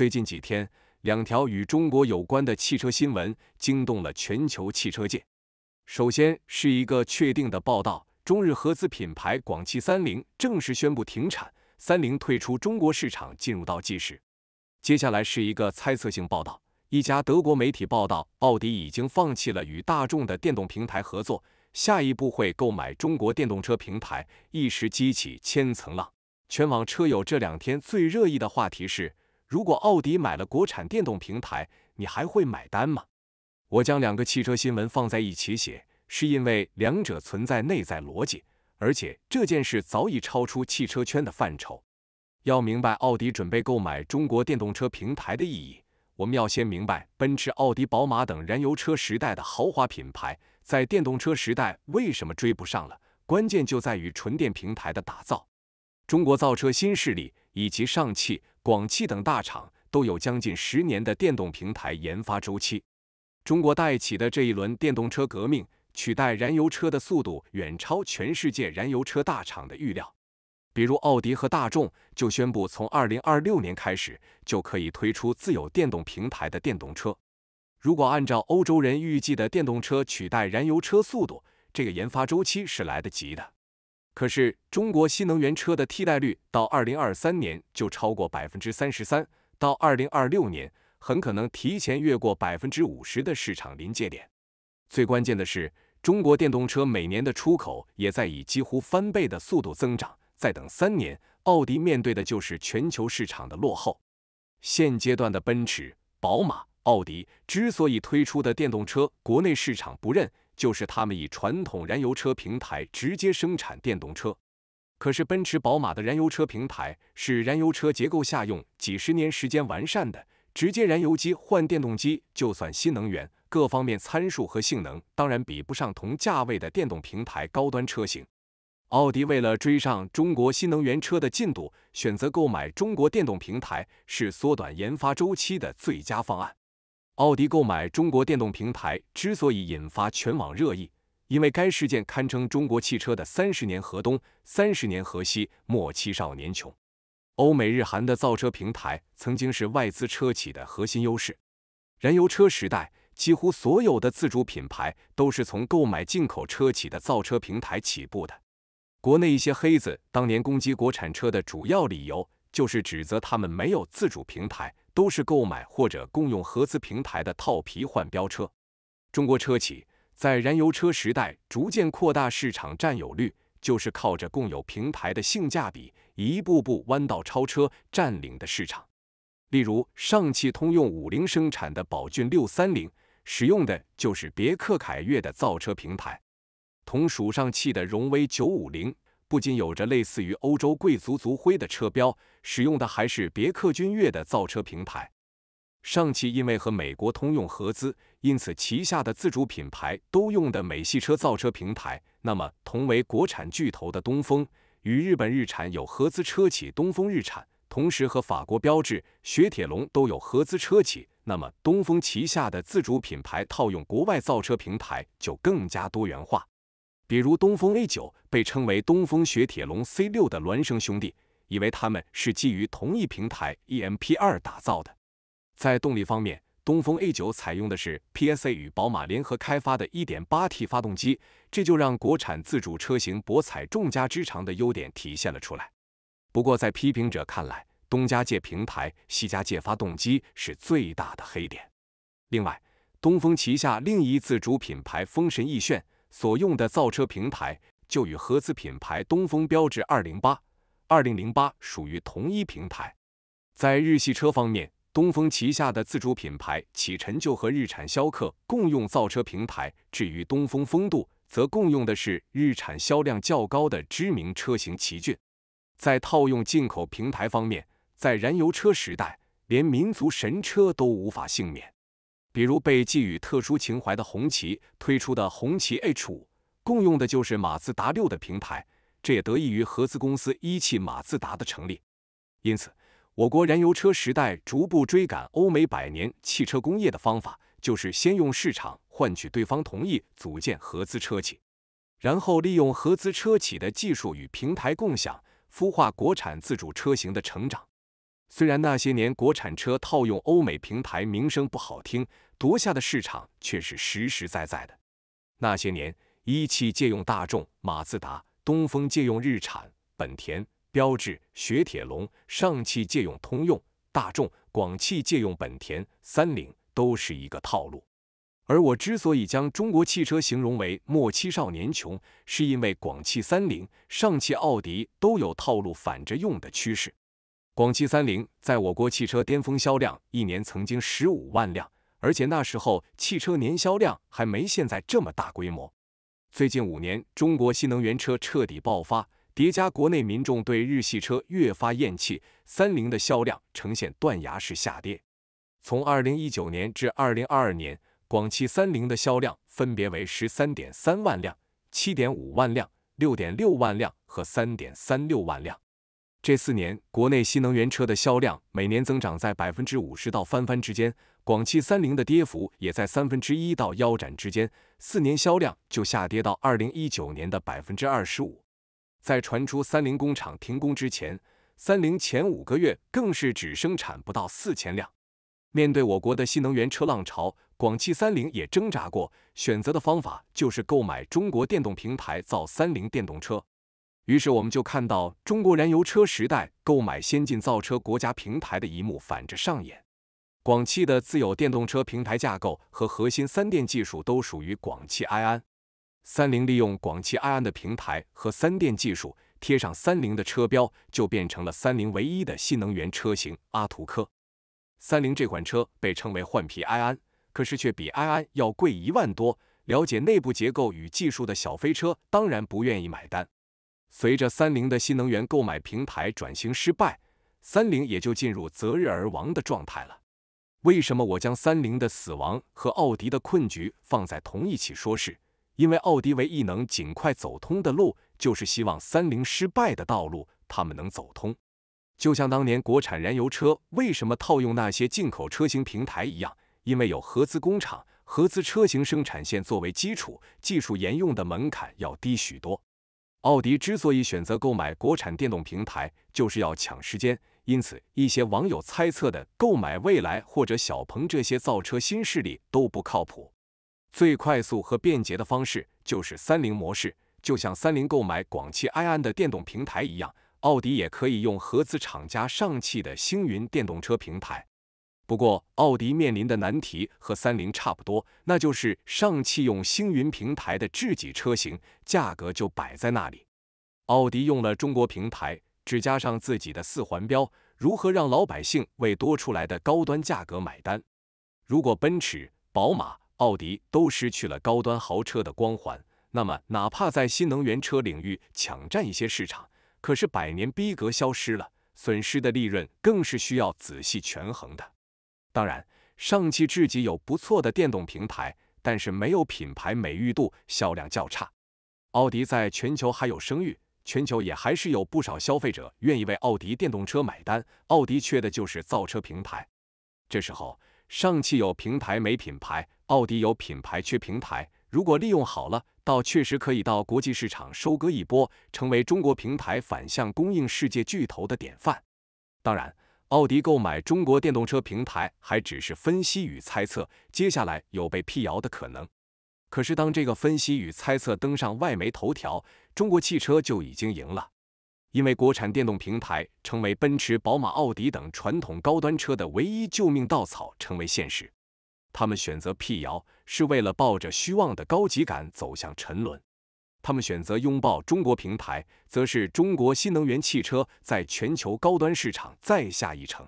最近几天，两条与中国有关的汽车新闻惊动了全球汽车界。首先是一个确定的报道，中日合资品牌广汽三菱正式宣布停产，三菱退出中国市场进入倒计时。接下来是一个猜测性报道，一家德国媒体报道，奥迪已经放弃了与大众的电动平台合作，下一步会购买中国电动车平台，一时激起千层浪。全网车友这两天最热议的话题是。如果奥迪买了国产电动平台，你还会买单吗？我将两个汽车新闻放在一起写，是因为两者存在内在逻辑，而且这件事早已超出汽车圈的范畴。要明白奥迪准备购买中国电动车平台的意义，我们要先明白奔驰、奥迪、宝马等燃油车时代的豪华品牌在电动车时代为什么追不上了。关键就在于纯电平台的打造，中国造车新势力以及上汽。广汽等大厂都有将近十年的电动平台研发周期，中国带起的这一轮电动车革命，取代燃油车的速度远超全世界燃油车大厂的预料。比如奥迪和大众就宣布，从二零二六年开始就可以推出自有电动平台的电动车。如果按照欧洲人预计的电动车取代燃油车速度，这个研发周期是来得及的。可是，中国新能源车的替代率到二零二三年就超过百分之三十三，到二零二六年很可能提前越过百分之五十的市场临界点。最关键的是，中国电动车每年的出口也在以几乎翻倍的速度增长。再等三年，奥迪面对的就是全球市场的落后。现阶段的奔驰、宝马、奥迪之所以推出的电动车国内市场不认。就是他们以传统燃油车平台直接生产电动车，可是奔驰、宝马的燃油车平台是燃油车结构下用几十年时间完善的，直接燃油机换电动机就算新能源，各方面参数和性能当然比不上同价位的电动平台高端车型。奥迪为了追上中国新能源车的进度，选择购买中国电动平台是缩短研发周期的最佳方案。奥迪购买中国电动平台之所以引发全网热议，因为该事件堪称中国汽车的三十年河东，三十年河西，莫欺少年穷。欧美日韩的造车平台曾经是外资车企的核心优势。燃油车时代，几乎所有的自主品牌都是从购买进口车企的造车平台起步的。国内一些黑子当年攻击国产车的主要理由，就是指责他们没有自主平台。都是购买或者共用合资平台的套皮换标车。中国车企在燃油车时代逐渐扩大市场占有率，就是靠着共有平台的性价比，一步步弯道超车占领的市场。例如，上汽通用五菱生产的宝骏六三零，使用的就是别克凯越的造车平台，同属上汽的荣威九五零。不仅有着类似于欧洲贵族族徽的车标，使用的还是别克君越的造车平台。上汽因为和美国通用合资，因此旗下的自主品牌都用的美系车造车平台。那么，同为国产巨头的东风，与日本日产有合资车企东风日产，同时和法国标志、雪铁龙都有合资车企。那么，东风旗下的自主品牌套用国外造车平台就更加多元化。比如东风 A 九被称为东风雪铁龙 C 六的孪生兄弟，以为他们是基于同一平台 EMP 二打造的。在动力方面，东风 A 九采用的是 PSA 与宝马联合开发的 1.8T 发动机，这就让国产自主车型博采众家之长的优点体现了出来。不过，在批评者看来，东家借平台，西家借发动机是最大的黑点。另外，东风旗下另一自主品牌风神奕炫。所用的造车平台就与合资品牌东风标致二零八、二零零八属于同一平台。在日系车方面，东风旗下的自主品牌启辰就和日产逍客共用造车平台；至于东风风度，则共用的是日产销量较高的知名车型奇骏。在套用进口平台方面，在燃油车时代，连民族神车都无法幸免。比如被寄予特殊情怀的红旗推出的红旗 H5，共用的就是马自达六的平台，这也得益于合资公司一汽马自达的成立。因此，我国燃油车时代逐步追赶欧美百年汽车工业的方法，就是先用市场换取对方同意组建合资车企，然后利用合资车企的技术与平台共享，孵化国产自主车型的成长。虽然那些年国产车套用欧美平台名声不好听，夺下的市场却是实实在在的。那些年，一汽借用大众、马自达，东风借用日产、本田、标致、雪铁龙，上汽借用通用、大众，广汽借用本田、三菱，都是一个套路。而我之所以将中国汽车形容为末期少年穷，是因为广汽三菱、上汽奥迪都有套路反着用的趋势。广汽三菱在我国汽车巅峰销量一年曾经十五万辆，而且那时候汽车年销量还没现在这么大规模。最近五年，中国新能源车彻底爆发，叠加国内民众对日系车越发厌弃，三菱的销量呈现断崖式下跌。从二零一九年至二零二二年，广汽三菱的销量分别为十三点三万辆、七点五万辆、六点六万辆和三点三六万辆。这四年，国内新能源车的销量每年增长在百分之五十到翻番之间，广汽三菱的跌幅也在三分之一到腰斩之间，四年销量就下跌到二零一九年的百分之二十五。在传出三菱工厂停工之前，三菱前五个月更是只生产不到四千辆。面对我国的新能源车浪潮，广汽三菱也挣扎过，选择的方法就是购买中国电动平台造三菱电动车。于是我们就看到中国燃油车时代购买先进造车国家平台的一幕反着上演。广汽的自有电动车平台架构和核心三电技术都属于广汽埃安，三菱利用广汽埃安的平台和三电技术，贴上三菱的车标，就变成了三菱唯一的新能源车型阿图柯。三菱这款车被称为换皮埃安，可是却比埃安要贵一万多。了解内部结构与技术的小飞车当然不愿意买单。随着三菱的新能源购买平台转型失败，三菱也就进入择日而亡的状态了。为什么我将三菱的死亡和奥迪的困局放在同一起说？事？因为奥迪唯一能尽快走通的路，就是希望三菱失败的道路他们能走通。就像当年国产燃油车为什么套用那些进口车型平台一样，因为有合资工厂、合资车型生产线作为基础，技术沿用的门槛要低许多。奥迪之所以选择购买国产电动平台，就是要抢时间。因此，一些网友猜测的购买蔚来或者小鹏这些造车新势力都不靠谱。最快速和便捷的方式就是三菱模式，就像三菱购买广汽埃安的电动平台一样，奥迪也可以用合资厂家上汽的星云电动车平台。不过，奥迪面临的难题和三菱差不多，那就是上汽用星云平台的自己车型，价格就摆在那里，奥迪用了中国平台，只加上自己的四环标，如何让老百姓为多出来的高端价格买单？如果奔驰、宝马、奥迪都失去了高端豪车的光环，那么哪怕在新能源车领域抢占一些市场，可是百年逼格消失了，损失的利润更是需要仔细权衡的。当然，上汽智己有不错的电动平台，但是没有品牌美誉度，销量较差。奥迪在全球还有声誉，全球也还是有不少消费者愿意为奥迪电动车买单。奥迪缺的就是造车平台。这时候，上汽有平台没品牌，奥迪有品牌缺平台。如果利用好了，倒确实可以到国际市场收割一波，成为中国平台反向供应世界巨头的典范。当然。奥迪购买中国电动车平台还只是分析与猜测，接下来有被辟谣的可能。可是当这个分析与猜测登上外媒头条，中国汽车就已经赢了，因为国产电动平台成为奔驰、宝马、奥迪等传统高端车的唯一救命稻草，成为现实。他们选择辟谣，是为了抱着虚妄的高级感走向沉沦。他们选择拥抱中国平台，则是中国新能源汽车在全球高端市场再下一城。